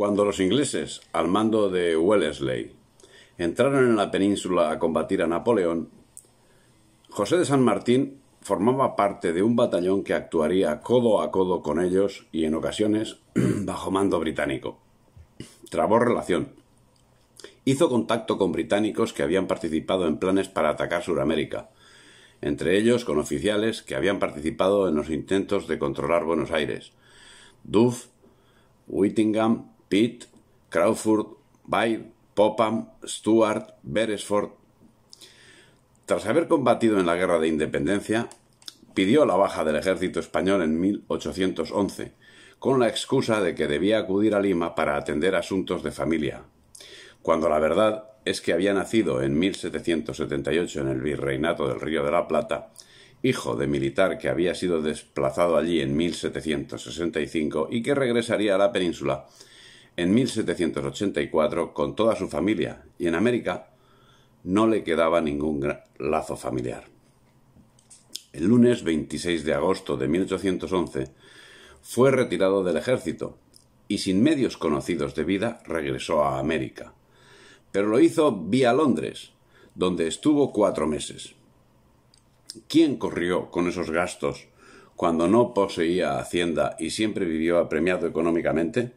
Cuando los ingleses, al mando de Wellesley, entraron en la península a combatir a Napoleón, José de San Martín formaba parte de un batallón que actuaría codo a codo con ellos y en ocasiones bajo mando británico. Trabó relación. Hizo contacto con británicos que habían participado en planes para atacar Sudamérica, entre ellos con oficiales que habían participado en los intentos de controlar Buenos Aires. Duff, Whittingham, Pitt, Crawford, Byrd, Popham, Stuart, Beresford. Tras haber combatido en la Guerra de Independencia, pidió la baja del ejército español en 1811, con la excusa de que debía acudir a Lima para atender asuntos de familia, cuando la verdad es que había nacido en 1778 en el Virreinato del Río de la Plata, hijo de militar que había sido desplazado allí en 1765 y que regresaría a la península en 1784 con toda su familia y en América no le quedaba ningún lazo familiar. El lunes 26 de agosto de 1811 fue retirado del ejército y sin medios conocidos de vida regresó a América. Pero lo hizo vía Londres, donde estuvo cuatro meses. ¿Quién corrió con esos gastos cuando no poseía hacienda y siempre vivió apremiado económicamente?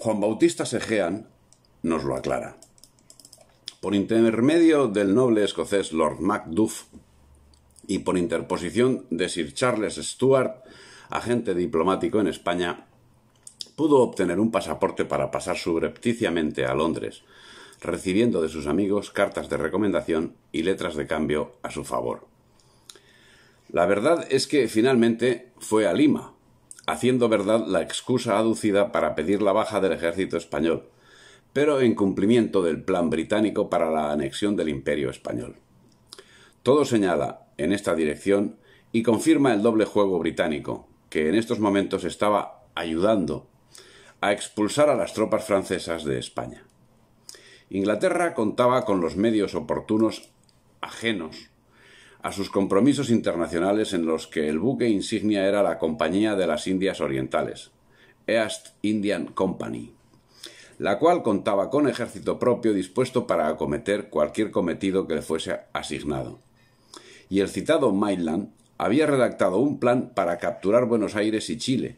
Juan Bautista Segean nos lo aclara. Por intermedio del noble escocés Lord Macduff y por interposición de Sir Charles Stuart, agente diplomático en España, pudo obtener un pasaporte para pasar subrepticiamente a Londres, recibiendo de sus amigos cartas de recomendación y letras de cambio a su favor. La verdad es que finalmente fue a Lima, haciendo verdad la excusa aducida para pedir la baja del ejército español, pero en cumplimiento del plan británico para la anexión del imperio español. Todo señala en esta dirección y confirma el doble juego británico, que en estos momentos estaba ayudando a expulsar a las tropas francesas de España. Inglaterra contaba con los medios oportunos ajenos a sus compromisos internacionales en los que el buque insignia era la Compañía de las Indias Orientales, East Indian Company, la cual contaba con ejército propio dispuesto para acometer cualquier cometido que le fuese asignado. Y el citado Maitland había redactado un plan para capturar Buenos Aires y Chile,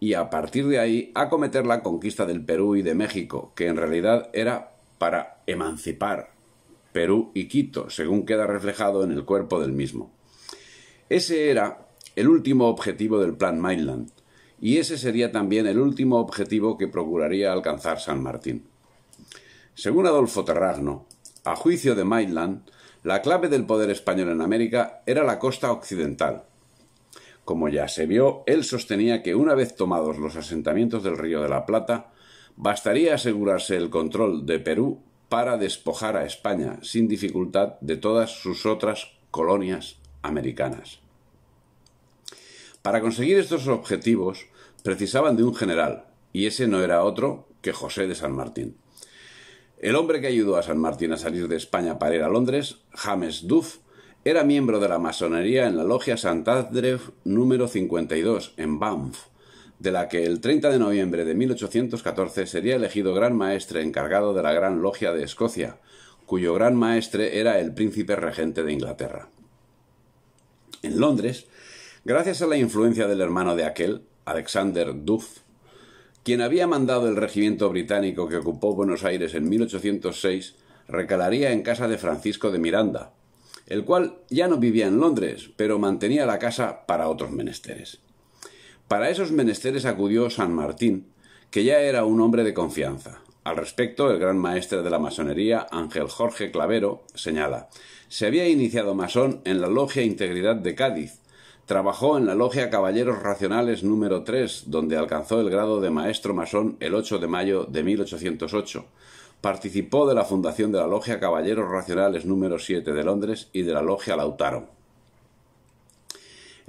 y a partir de ahí acometer la conquista del Perú y de México, que en realidad era para emancipar Perú y Quito, según queda reflejado en el cuerpo del mismo. Ese era el último objetivo del Plan Mainland, y ese sería también el último objetivo que procuraría alcanzar San Martín. Según Adolfo Terragno, a juicio de Mainland, la clave del poder español en América era la costa occidental. Como ya se vio, él sostenía que una vez tomados los asentamientos del Río de la Plata, bastaría asegurarse el control de Perú para despojar a España sin dificultad de todas sus otras colonias americanas. Para conseguir estos objetivos precisaban de un general, y ese no era otro que José de San Martín. El hombre que ayudó a San Martín a salir de España para ir a Londres, James Duff, era miembro de la masonería en la logia Sant número 52 en Banff de la que el 30 de noviembre de 1814 sería elegido gran maestre encargado de la Gran Logia de Escocia, cuyo gran maestre era el príncipe regente de Inglaterra. En Londres, gracias a la influencia del hermano de aquel, Alexander Duff, quien había mandado el regimiento británico que ocupó Buenos Aires en 1806, recalaría en casa de Francisco de Miranda, el cual ya no vivía en Londres, pero mantenía la casa para otros menesteres. Para esos menesteres acudió San Martín, que ya era un hombre de confianza. Al respecto, el gran maestre de la masonería, Ángel Jorge Clavero, señala se había iniciado masón en la Logia Integridad de Cádiz. Trabajó en la Logia Caballeros Racionales número 3, donde alcanzó el grado de maestro masón el 8 de mayo de 1808. Participó de la fundación de la Logia Caballeros Racionales número 7 de Londres y de la Logia Lautaro.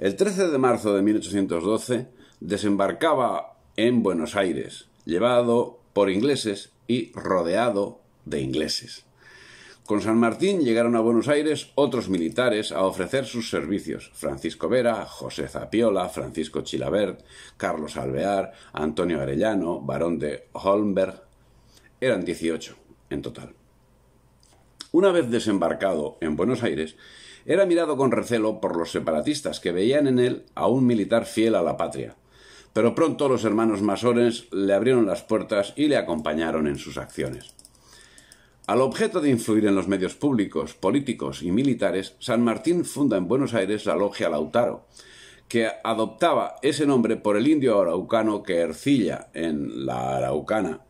El 13 de marzo de 1812 desembarcaba en Buenos Aires, llevado por ingleses y rodeado de ingleses. Con San Martín llegaron a Buenos Aires otros militares a ofrecer sus servicios. Francisco Vera, José Zapiola, Francisco Chilabert, Carlos Alvear, Antonio Arellano, barón de Holmberg. Eran 18 en total. Una vez desembarcado en Buenos Aires, era mirado con recelo por los separatistas, que veían en él a un militar fiel a la patria. Pero pronto los hermanos masones le abrieron las puertas y le acompañaron en sus acciones. Al objeto de influir en los medios públicos, políticos y militares, San Martín funda en Buenos Aires la Logia Lautaro, que adoptaba ese nombre por el indio araucano que Ercilla, en la Araucana,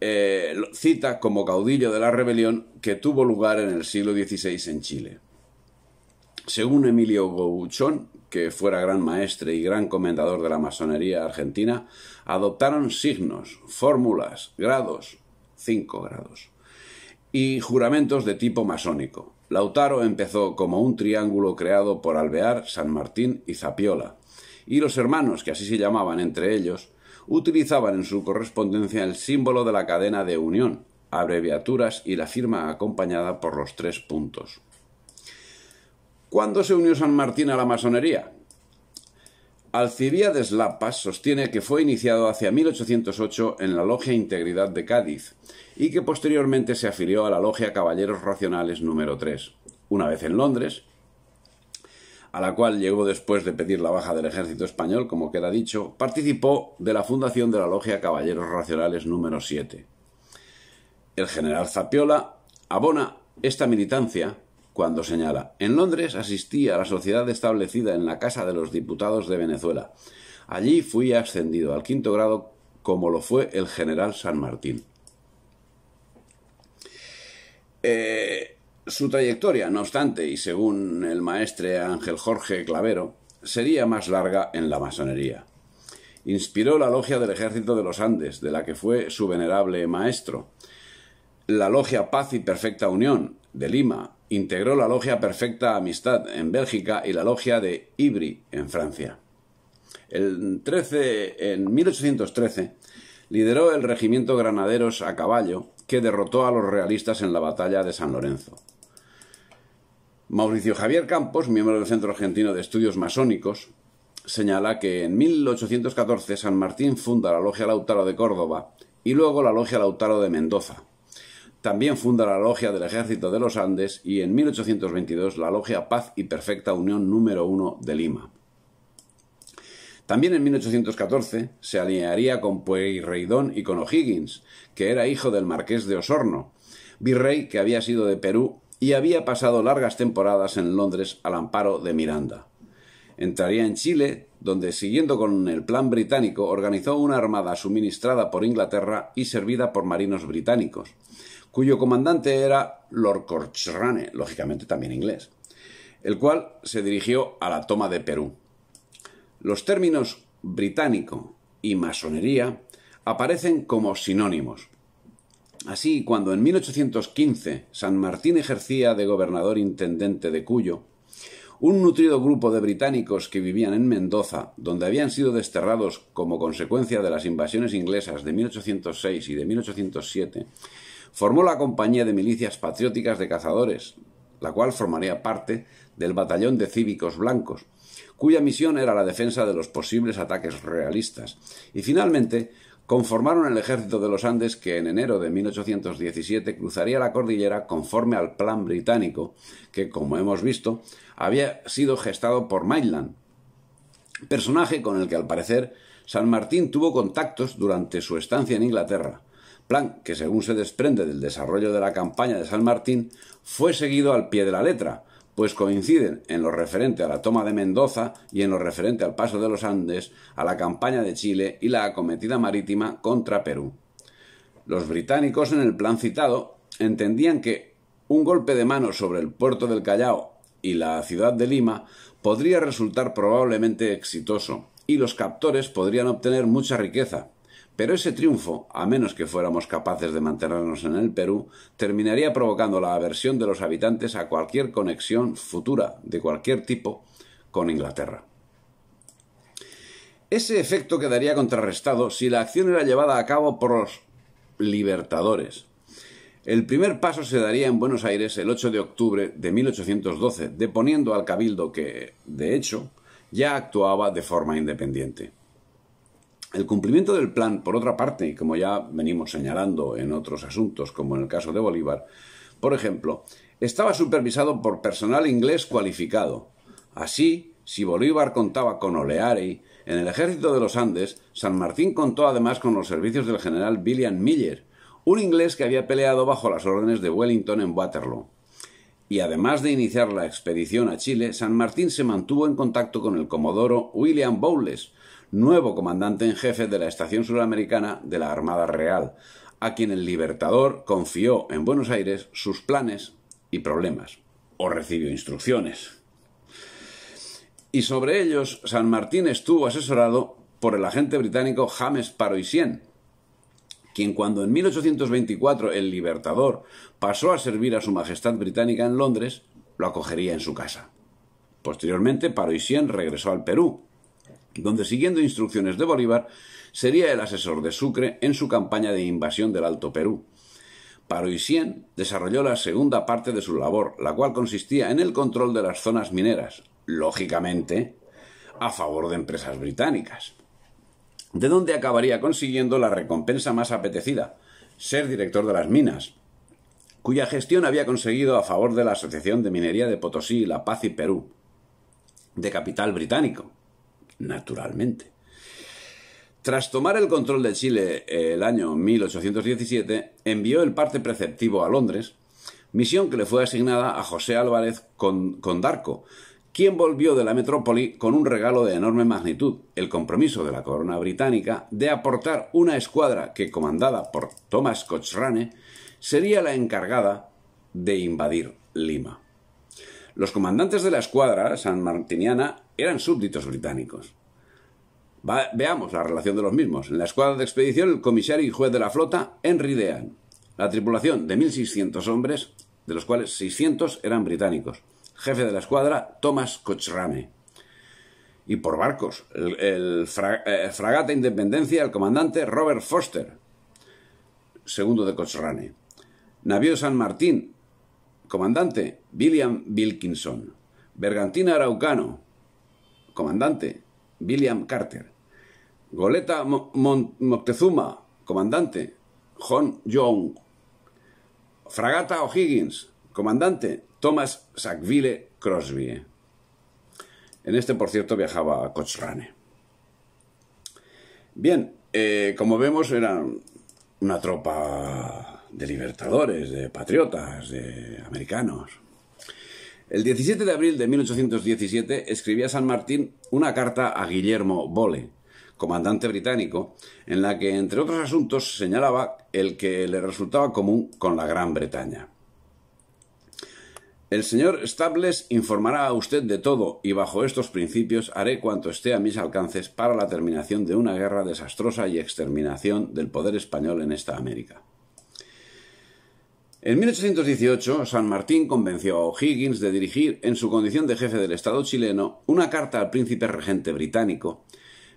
eh, cita como caudillo de la rebelión que tuvo lugar en el siglo XVI en Chile. Según Emilio Gouchón, que fuera gran maestre y gran comendador de la masonería argentina, adoptaron signos, fórmulas, grados, cinco grados, y juramentos de tipo masónico. Lautaro empezó como un triángulo creado por Alvear, San Martín y Zapiola, y los hermanos, que así se llamaban entre ellos, utilizaban en su correspondencia el símbolo de la cadena de unión, abreviaturas y la firma acompañada por los tres puntos. ¿Cuándo se unió San Martín a la masonería? Alcibiades Lapas sostiene que fue iniciado hacia 1808 en la Logia Integridad de Cádiz y que posteriormente se afilió a la Logia Caballeros Racionales número 3, una vez en Londres, a la cual llegó después de pedir la baja del ejército español, como queda dicho, participó de la fundación de la Logia Caballeros Racionales número 7. El general Zapiola abona esta militancia cuando señala En Londres asistí a la sociedad establecida en la Casa de los Diputados de Venezuela. Allí fui ascendido al quinto grado como lo fue el general San Martín. Eh, su trayectoria, no obstante, y según el maestre Ángel Jorge Clavero, sería más larga en la masonería. Inspiró la logia del ejército de los Andes, de la que fue su venerable maestro, la logia Paz y Perfecta Unión de Lima, Integró la logia Perfecta Amistad en Bélgica y la logia de Ibri en Francia. El 13, en 1813 lideró el regimiento Granaderos a caballo que derrotó a los realistas en la batalla de San Lorenzo. Mauricio Javier Campos, miembro del Centro Argentino de Estudios Masónicos, señala que en 1814 San Martín funda la Logia Lautaro de Córdoba y luego la Logia Lautaro de Mendoza, también funda la Logia del Ejército de los Andes y en 1822 la Logia Paz y Perfecta Unión número 1 de Lima. También en 1814 se alinearía con Pueyrredón y con O'Higgins, que era hijo del marqués de Osorno, virrey que había sido de Perú y había pasado largas temporadas en Londres al amparo de Miranda entraría en Chile, donde, siguiendo con el plan británico, organizó una armada suministrada por Inglaterra y servida por marinos británicos, cuyo comandante era Lord Cochrane, lógicamente también inglés, el cual se dirigió a la toma de Perú. Los términos británico y masonería aparecen como sinónimos. Así, cuando en 1815 San Martín ejercía de gobernador intendente de Cuyo, un nutrido grupo de británicos que vivían en Mendoza, donde habían sido desterrados como consecuencia de las invasiones inglesas de 1806 y de 1807, formó la Compañía de Milicias Patrióticas de Cazadores, la cual formaría parte del Batallón de Cívicos Blancos, cuya misión era la defensa de los posibles ataques realistas, y finalmente conformaron el ejército de los Andes que en enero de 1817 cruzaría la cordillera conforme al plan británico que, como hemos visto, había sido gestado por Maitland, personaje con el que al parecer San Martín tuvo contactos durante su estancia en Inglaterra, plan que según se desprende del desarrollo de la campaña de San Martín fue seguido al pie de la letra, pues coinciden en lo referente a la toma de Mendoza y en lo referente al paso de los Andes, a la campaña de Chile y la acometida marítima contra Perú. Los británicos en el plan citado entendían que un golpe de mano sobre el puerto del Callao y la ciudad de Lima podría resultar probablemente exitoso, y los captores podrían obtener mucha riqueza, pero ese triunfo, a menos que fuéramos capaces de mantenernos en el Perú, terminaría provocando la aversión de los habitantes a cualquier conexión futura de cualquier tipo con Inglaterra. Ese efecto quedaría contrarrestado si la acción era llevada a cabo por los libertadores. El primer paso se daría en Buenos Aires el 8 de octubre de 1812, deponiendo al cabildo que, de hecho, ya actuaba de forma independiente. El cumplimiento del plan, por otra parte, como ya venimos señalando en otros asuntos, como en el caso de Bolívar, por ejemplo, estaba supervisado por personal inglés cualificado. Así, si Bolívar contaba con Oleari, en el ejército de los Andes, San Martín contó además con los servicios del general William Miller, un inglés que había peleado bajo las órdenes de Wellington en Waterloo. Y además de iniciar la expedición a Chile, San Martín se mantuvo en contacto con el comodoro William Bowles, nuevo comandante en jefe de la Estación Suramericana de la Armada Real, a quien el Libertador confió en Buenos Aires sus planes y problemas, o recibió instrucciones. Y sobre ellos, San Martín estuvo asesorado por el agente británico James Paroisien, quien cuando en 1824 el Libertador pasó a servir a su Majestad Británica en Londres, lo acogería en su casa. Posteriormente, Paroisien regresó al Perú, donde siguiendo instrucciones de Bolívar sería el asesor de Sucre en su campaña de invasión del Alto Perú. Paroisien desarrolló la segunda parte de su labor, la cual consistía en el control de las zonas mineras, lógicamente a favor de empresas británicas, de donde acabaría consiguiendo la recompensa más apetecida, ser director de las minas, cuya gestión había conseguido a favor de la Asociación de Minería de Potosí, La Paz y Perú, de capital británico naturalmente. Tras tomar el control de Chile eh, el año 1817, envió el parte preceptivo a Londres, misión que le fue asignada a José Álvarez Condarco, quien volvió de la metrópoli con un regalo de enorme magnitud, el compromiso de la corona británica de aportar una escuadra que, comandada por Thomas Cochrane, sería la encargada de invadir Lima. Los comandantes de la escuadra san martiniana eran súbditos británicos. veamos la relación de los mismos. En la escuadra de expedición, el comisario y juez de la flota, Henry Dean. La tripulación de 1.600 hombres, de los cuales 600 eran británicos. Jefe de la escuadra, Thomas Cochrane. Y por barcos, el, eh, fragata Independencia, el comandante Robert Foster, segundo de Cochrane. Navío San Martín, comandante William Wilkinson. Bergantina Araucano, comandante. William Carter. Goleta Moctezuma, comandante. John Young. Fragata O'Higgins, comandante. Thomas Sackville Crosby. En este, por cierto, viajaba Cochrane. Bien, eh, como vemos, era una tropa de libertadores, de patriotas, de americanos. El 17 de abril de 1817 escribía San Martín una carta a Guillermo Bole, comandante británico, en la que, entre otros asuntos, señalaba el que le resultaba común con la Gran Bretaña. El señor Stables informará a usted de todo y bajo estos principios haré cuanto esté a mis alcances para la terminación de una guerra desastrosa y exterminación del poder español en esta América. En 1818, San Martín convenció a O'Higgins de dirigir, en su condición de jefe del Estado chileno, una carta al príncipe regente británico,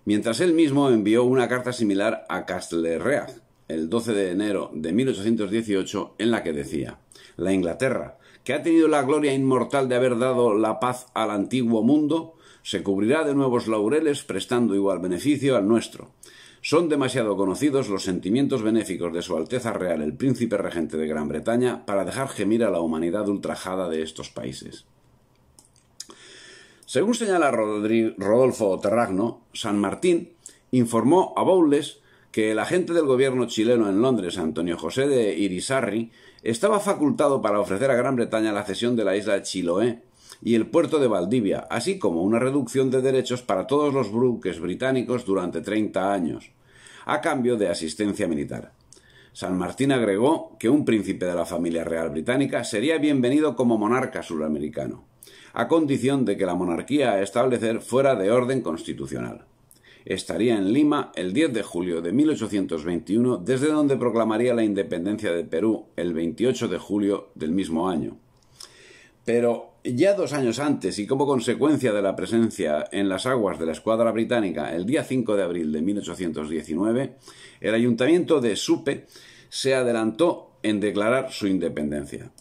mientras él mismo envió una carta similar a Castlereagh el 12 de enero de 1818, en la que decía: La Inglaterra, que ha tenido la gloria inmortal de haber dado la paz al antiguo mundo, se cubrirá de nuevos laureles prestando igual beneficio al nuestro son demasiado conocidos los sentimientos benéficos de Su Alteza Real el Príncipe Regente de Gran Bretaña para dejar gemir a la humanidad ultrajada de estos países. Según señala Rodolfo Terragno, San Martín informó a Bowles que el agente del gobierno chileno en Londres, Antonio José de Irisarri estaba facultado para ofrecer a Gran Bretaña la cesión de la isla de Chiloé, y el puerto de Valdivia, así como una reducción de derechos para todos los buques británicos durante 30 años, a cambio de asistencia militar. San Martín agregó que un príncipe de la familia real británica sería bienvenido como monarca suramericano, a condición de que la monarquía a establecer fuera de orden constitucional. Estaría en Lima el 10 de julio de 1821, desde donde proclamaría la independencia de Perú el 28 de julio del mismo año. Pero ya dos años antes y como consecuencia de la presencia en las aguas de la escuadra británica el día 5 de abril de 1819, el ayuntamiento de Supe se adelantó en declarar su independencia.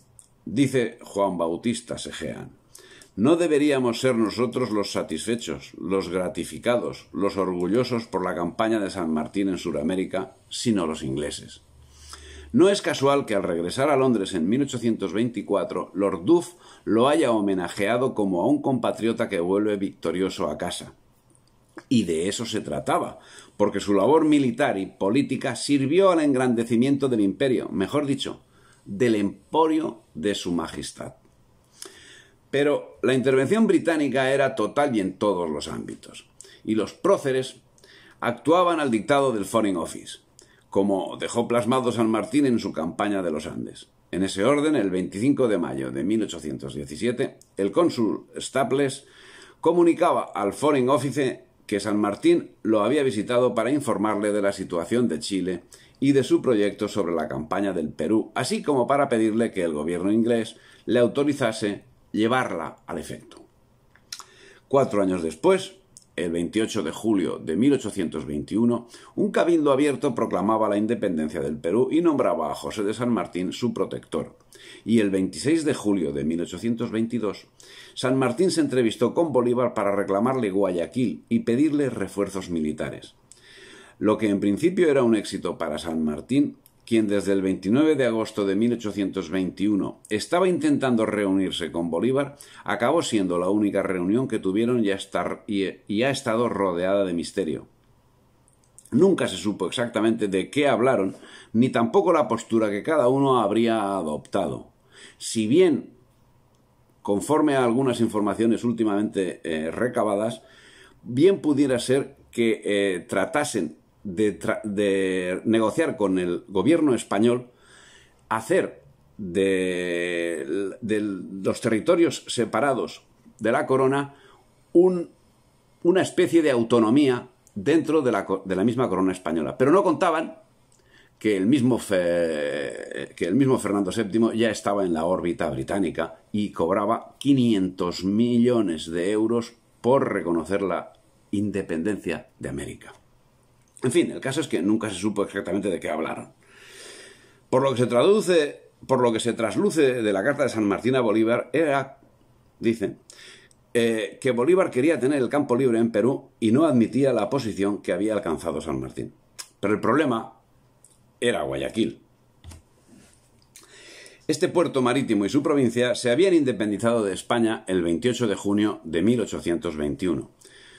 Dice Juan Bautista Segean. No deberíamos ser nosotros los satisfechos, los gratificados, los orgullosos por la campaña de San Martín en Sudamérica, sino los ingleses. No es casual que al regresar a Londres en 1824, Lord Duff lo haya homenajeado como a un compatriota que vuelve victorioso a casa. Y de eso se trataba, porque su labor militar y política sirvió al engrandecimiento del imperio, mejor dicho, del emporio de su majestad. Pero la intervención británica era total y en todos los ámbitos, y los próceres actuaban al dictado del Foreign Office como dejó plasmado San Martín en su campaña de los Andes. En ese orden, el 25 de mayo de 1817, el cónsul Staples comunicaba al Foreign Office que San Martín lo había visitado para informarle de la situación de Chile y de su proyecto sobre la campaña del Perú, así como para pedirle que el gobierno inglés le autorizase llevarla al efecto. Cuatro años después, el 28 de julio de 1821, un cabildo abierto proclamaba la independencia del Perú y nombraba a José de San Martín su protector. Y el 26 de julio de 1822, San Martín se entrevistó con Bolívar para reclamarle Guayaquil y pedirle refuerzos militares. Lo que en principio era un éxito para San Martín quien desde el 29 de agosto de 1821 estaba intentando reunirse con Bolívar, acabó siendo la única reunión que tuvieron y, ha estado rodeada de misterio. Nunca se supo exactamente de qué hablaron, ni tampoco la postura que cada uno habría adoptado. Si bien, conforme a algunas informaciones últimamente eh, recabadas, bien pudiera ser que eh, tratasen de, negociar con el gobierno español hacer de, los territorios separados de la corona un, una especie de autonomía dentro de la, misma corona española. Pero no contaban que el, mismo que el mismo Fernando VII ya estaba en la órbita británica y cobraba 500 millones de euros por reconocer la independencia de América. En fin, el caso es que nunca se supo exactamente de qué hablaron. Por lo que se traduce, por lo que se trasluce de la carta de San Martín a Bolívar, era, dice, eh, que Bolívar quería tener el campo libre en Perú y no admitía la posición que había alcanzado San Martín. Pero el problema era Guayaquil. Este puerto marítimo y su provincia se habían independizado de España el 28 de junio de 1821.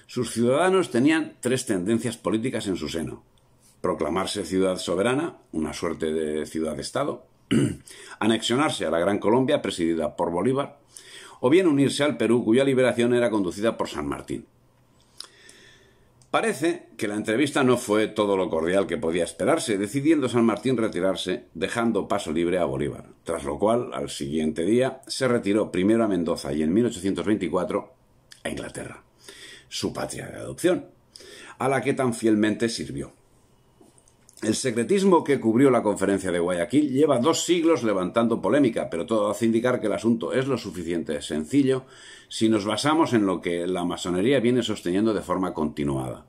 Sus ciudadanos tenían tres tendencias políticas en su seno. Proclamarse ciudad soberana, una suerte de ciudad-estado, anexionarse a la Gran Colombia, presidida por Bolívar, o bien unirse al Perú, cuya liberación era conducida por San Martín. Parece que la entrevista no fue todo lo cordial que podía esperarse, decidiendo San Martín retirarse, dejando paso libre a Bolívar, tras lo cual, al siguiente día, se retiró primero a Mendoza y en 1824 a Inglaterra su patria de adopción, a la que tan fielmente sirvió. El secretismo que cubrió la conferencia de Guayaquil lleva dos siglos levantando polémica, pero todo hace indicar que el asunto es lo suficiente sencillo si nos basamos en lo que la masonería viene sosteniendo de forma continuada.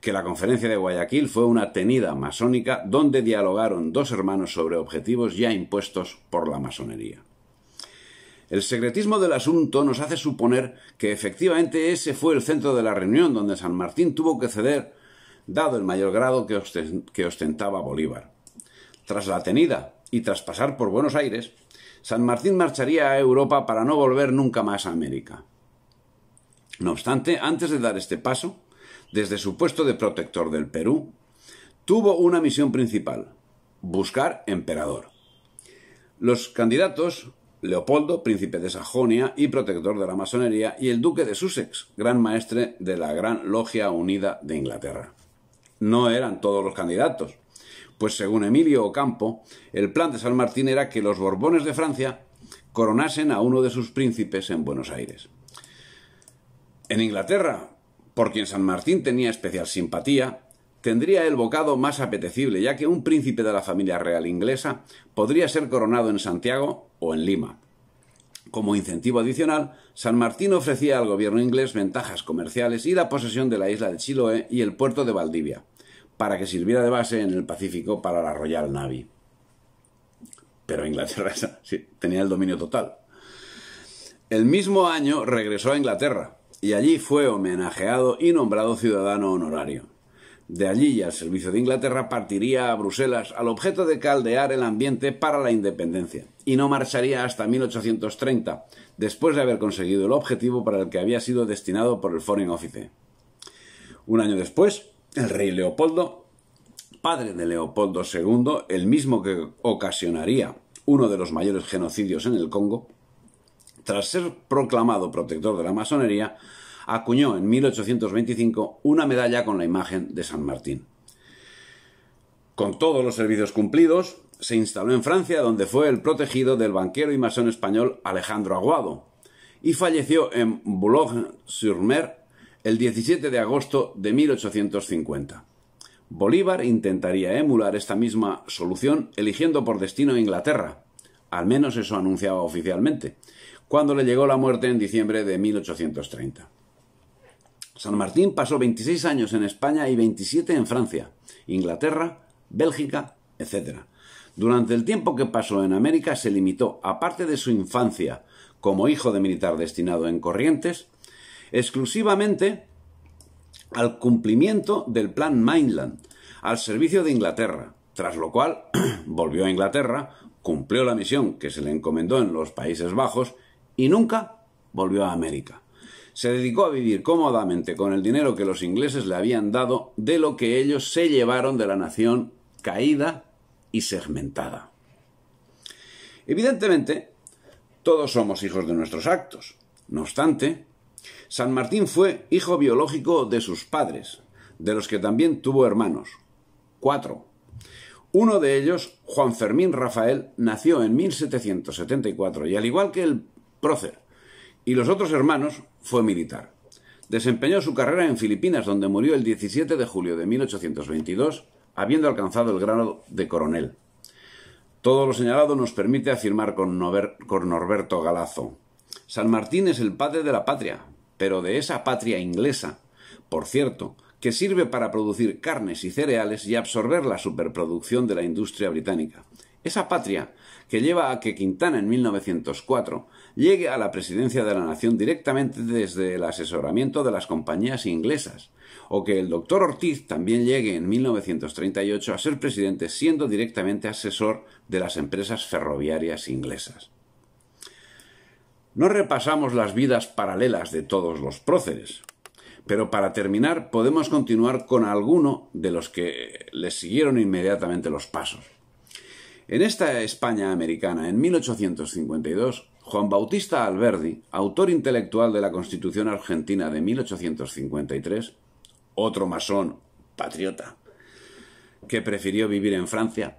Que la conferencia de Guayaquil fue una tenida masónica donde dialogaron dos hermanos sobre objetivos ya impuestos por la masonería. El secretismo del asunto nos hace suponer que efectivamente ese fue el centro de la reunión donde San Martín tuvo que ceder, dado el mayor grado que ostentaba Bolívar. Tras la tenida y tras pasar por Buenos Aires, San Martín marcharía a Europa para no volver nunca más a América. No obstante, antes de dar este paso, desde su puesto de protector del Perú, tuvo una misión principal, buscar emperador. Los candidatos Leopoldo, príncipe de Sajonia y protector de la masonería, y el duque de Sussex, gran maestre de la Gran Logia Unida de Inglaterra. No eran todos los candidatos, pues según Emilio Ocampo, el plan de San Martín era que los Borbones de Francia coronasen a uno de sus príncipes en Buenos Aires. En Inglaterra, por quien San Martín tenía especial simpatía, tendría el bocado más apetecible, ya que un príncipe de la familia real inglesa podría ser coronado en Santiago o en Lima. Como incentivo adicional, San Martín ofrecía al gobierno inglés ventajas comerciales y la posesión de la isla de Chiloé y el puerto de Valdivia, para que sirviera de base en el Pacífico para la Royal Navy. Pero Inglaterra tenía el dominio total. El mismo año regresó a Inglaterra y allí fue homenajeado y nombrado ciudadano honorario. De allí, al servicio de Inglaterra, partiría a Bruselas al objeto de caldear el ambiente para la independencia, y no marcharía hasta 1830, después de haber conseguido el objetivo para el que había sido destinado por el Foreign Office. Un año después, el rey Leopoldo, padre de Leopoldo II, el mismo que ocasionaría uno de los mayores genocidios en el Congo, tras ser proclamado protector de la masonería, acuñó en 1825 una medalla con la imagen de San Martín. Con todos los servicios cumplidos, se instaló en Francia, donde fue el protegido del banquero y masón español Alejandro Aguado, y falleció en Boulogne-sur-Mer el 17 de agosto de 1850. Bolívar intentaría emular esta misma solución eligiendo por destino Inglaterra, al menos eso anunciaba oficialmente, cuando le llegó la muerte en diciembre de 1830. San Martín pasó 26 años en España y 27 en Francia, Inglaterra, Bélgica, etc. Durante el tiempo que pasó en América se limitó, aparte de su infancia, como hijo de militar destinado en Corrientes, exclusivamente al cumplimiento del plan Mainland, al servicio de Inglaterra, tras lo cual volvió a Inglaterra, cumplió la misión que se le encomendó en los Países Bajos y nunca volvió a América se dedicó a vivir cómodamente con el dinero que los ingleses le habían dado de lo que ellos se llevaron de la nación caída y segmentada. Evidentemente, todos somos hijos de nuestros actos. No obstante, San Martín fue hijo biológico de sus padres, de los que también tuvo hermanos. Cuatro. Uno de ellos, Juan Fermín Rafael, nació en 1774 y al igual que el prócer y los otros hermanos fue militar. Desempeñó su carrera en Filipinas, donde murió el 17 de julio de 1822, habiendo alcanzado el grado de coronel. Todo lo señalado nos permite afirmar con, Norberto Galazo. San Martín es el padre de la patria, pero de esa patria inglesa, por cierto, que sirve para producir carnes y cereales y absorber la superproducción de la industria británica. Esa patria que lleva a que Quintana en 1904 llegue a la presidencia de la nación directamente desde el asesoramiento de las compañías inglesas, o que el doctor Ortiz también llegue en 1938 a ser presidente siendo directamente asesor de las empresas ferroviarias inglesas. No repasamos las vidas paralelas de todos los próceres, pero para terminar podemos continuar con alguno de los que les siguieron inmediatamente los pasos. En esta España americana, en 1852, Juan Bautista Alberdi, autor intelectual de la Constitución Argentina de 1853, otro masón patriota, que prefirió vivir en Francia,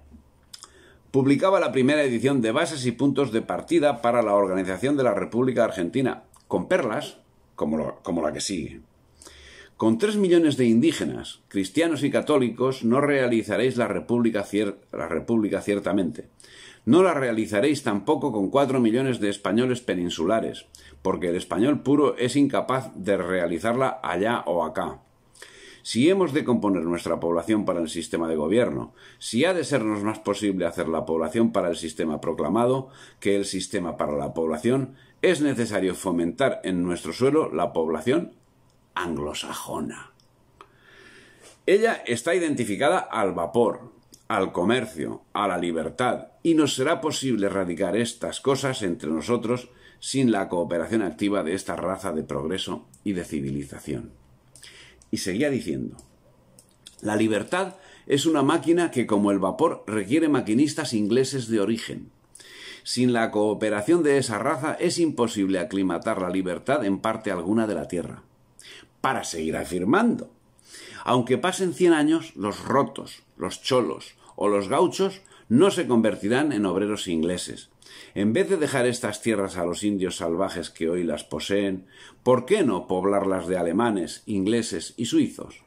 publicaba la primera edición de Bases y Puntos de Partida para la Organización de la República Argentina, con perlas, como, como la que sigue. Con tres millones de indígenas, cristianos y católicos, no realizaréis la república, ciertamente. No la realizaréis tampoco con cuatro millones de españoles peninsulares, porque el español puro es incapaz de realizarla allá o acá. Si hemos de componer nuestra población para el sistema de gobierno, si ha de sernos más posible hacer la población para el sistema proclamado que el sistema para la población, es necesario fomentar en nuestro suelo la población anglosajona. Ella está identificada al vapor, al comercio, a la libertad, y no será posible erradicar estas cosas entre nosotros sin la cooperación activa de esta raza de progreso y de civilización. Y seguía diciendo, la libertad es una máquina que, como el vapor, requiere maquinistas ingleses de origen. Sin la cooperación de esa raza es imposible aclimatar la libertad en parte alguna de la Tierra para seguir afirmando. Aunque pasen cien años, los rotos, los cholos o los gauchos no se convertirán en obreros ingleses. En vez de dejar estas tierras a los indios salvajes que hoy las poseen, ¿por qué no poblarlas de alemanes, ingleses y suizos?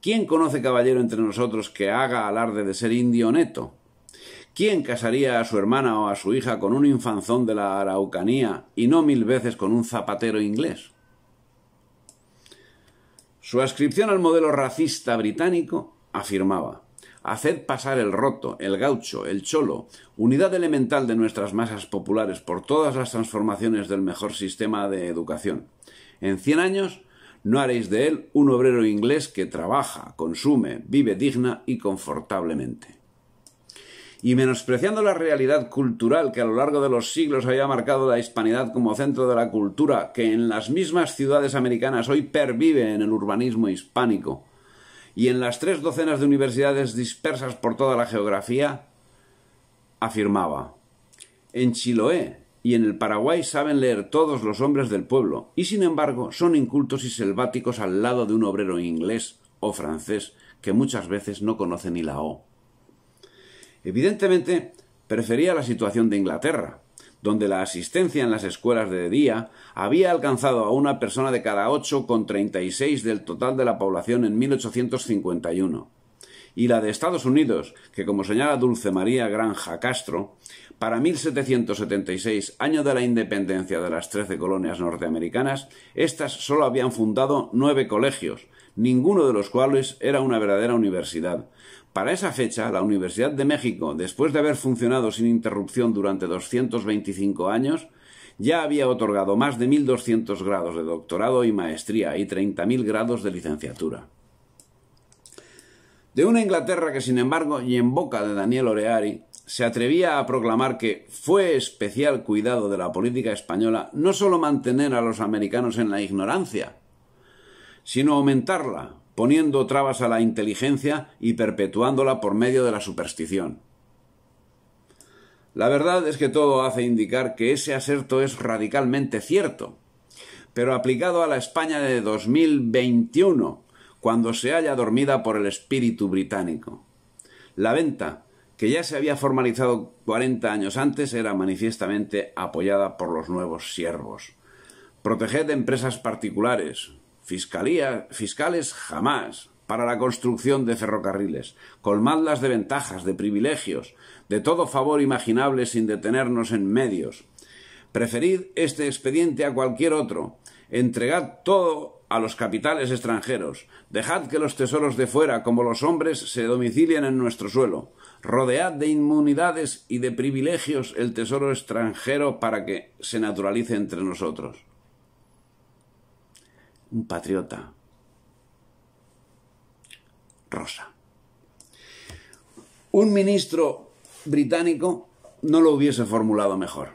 ¿Quién conoce caballero entre nosotros que haga alarde de ser indio neto? ¿Quién casaría a su hermana o a su hija con un infanzón de la Araucanía y no mil veces con un zapatero inglés? Su ascripción al modelo racista británico afirmaba Haced pasar el roto, el gaucho, el cholo, unidad elemental de nuestras masas populares por todas las transformaciones del mejor sistema de educación. En cien años no haréis de él un obrero inglés que trabaja, consume, vive digna y confortablemente y menospreciando la realidad cultural que a lo largo de los siglos había marcado la hispanidad como centro de la cultura, que en las mismas ciudades americanas hoy pervive en el urbanismo hispánico, y en las tres docenas de universidades dispersas por toda la geografía, afirmaba En Chiloé y en el Paraguay saben leer todos los hombres del pueblo, y sin embargo son incultos y selváticos al lado de un obrero inglés o francés que muchas veces no conoce ni la O. Evidentemente, prefería la situación de Inglaterra, donde la asistencia en las escuelas de día había alcanzado a una persona de cada ocho con seis del total de la población en 1851, y la de Estados Unidos, que como señala Dulce María Granja Castro, para 1776, año de la independencia de las trece colonias norteamericanas, éstas solo habían fundado nueve colegios, ninguno de los cuales era una verdadera universidad. Para esa fecha, la Universidad de México, después de haber funcionado sin interrupción durante 225 años, ya había otorgado más de 1.200 grados de doctorado y maestría y 30.000 grados de licenciatura. De una Inglaterra que, sin embargo, y en boca de Daniel Oreari, se atrevía a proclamar que fue especial cuidado de la política española no solo mantener a los americanos en la ignorancia, sino aumentarla, poniendo trabas a la inteligencia y perpetuándola por medio de la superstición. La verdad es que todo hace indicar que ese aserto es radicalmente cierto, pero aplicado a la España de 2021, cuando se halla dormida por el espíritu británico. La venta, que ya se había formalizado 40 años antes, era manifiestamente apoyada por los nuevos siervos. Proteged empresas particulares, Fiscalía, fiscales jamás para la construcción de ferrocarriles. Colmadlas de ventajas, de privilegios, de todo favor imaginable sin detenernos en medios. Preferid este expediente a cualquier otro. Entregad todo a los capitales extranjeros. Dejad que los tesoros de fuera, como los hombres, se domicilien en nuestro suelo. Rodead de inmunidades y de privilegios el tesoro extranjero para que se naturalice entre nosotros un patriota. Rosa. Un ministro británico no lo hubiese formulado mejor.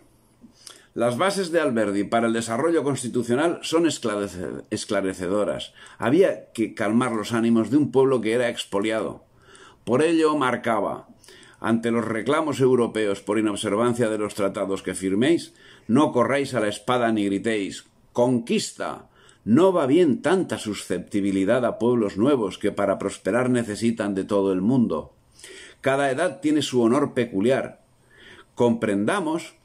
Las bases de Alberdi para el desarrollo constitucional son esclarecedoras. Había que calmar los ánimos de un pueblo que era expoliado. Por ello marcaba, ante los reclamos europeos por inobservancia de los tratados que firméis, no corráis a la espada ni gritéis conquista, no va bien tanta susceptibilidad a pueblos nuevos que para prosperar necesitan de todo el mundo. Cada edad tiene su honor peculiar. Comprendamos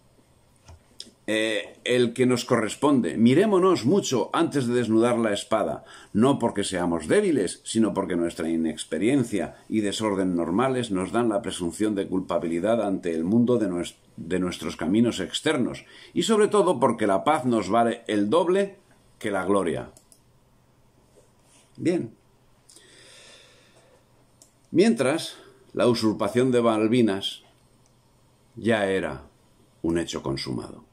eh, el que nos corresponde. Miremonos mucho antes de desnudar la espada, no porque seamos débiles, sino porque nuestra inexperiencia y desorden normales nos dan la presunción de culpabilidad ante el mundo de nuestros caminos externos, y sobre todo porque la paz nos vale el doble que la gloria. Bien. Mientras, la usurpación de Balvinas ya era un hecho consumado.